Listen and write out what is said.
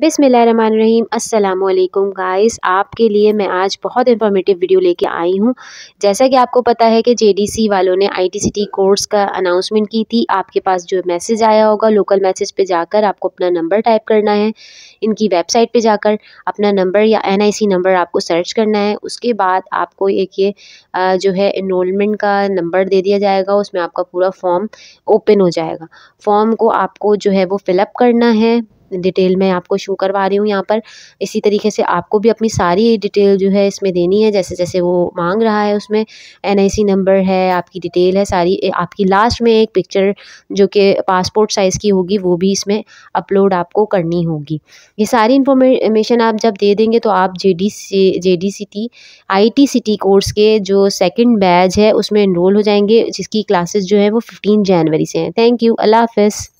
बिसमीम् अल्लाम गाइस आपके लिए मैं आज बहुत इंफॉर्मेटिव वीडियो लेके आई हूँ जैसा कि आपको पता है कि जेडीसी वालों ने आईटीसीटी कोर्स का अनाउंसमेंट की थी आपके पास जो मैसेज आया होगा लोकल मैसेज पे जाकर आपको अपना नंबर टाइप करना है इनकी वेबसाइट पे जाकर अपना नंबर या एन नंबर आपको सर्च करना है उसके बाद आपको एक ये जो है इनमेंट का नंबर दे दिया जाएगा उसमें आपका पूरा फॉर्म ओपन हो जाएगा फॉर्म को आपको जो है वो फिलअप करना है डिटेल मैं आपको शो करवा रही हूँ यहाँ पर इसी तरीके से आपको भी अपनी सारी डिटेल जो है इसमें देनी है जैसे जैसे वो मांग रहा है उसमें एन नंबर है आपकी डिटेल है सारी आपकी लास्ट में एक पिक्चर जो कि पासपोर्ट साइज़ की होगी वो भी इसमें अपलोड आपको करनी होगी ये सारी इन्फॉर्मेशन आप जब दे देंगे तो आप J D C J D T I T T course के जो सेकेंड बैच है उसमें इनरोल हो जाएंगे जिसकी क्लासेस जो है वो फिफ्टीन जनवरी से हैं थैंक यू अल्लाह हाफ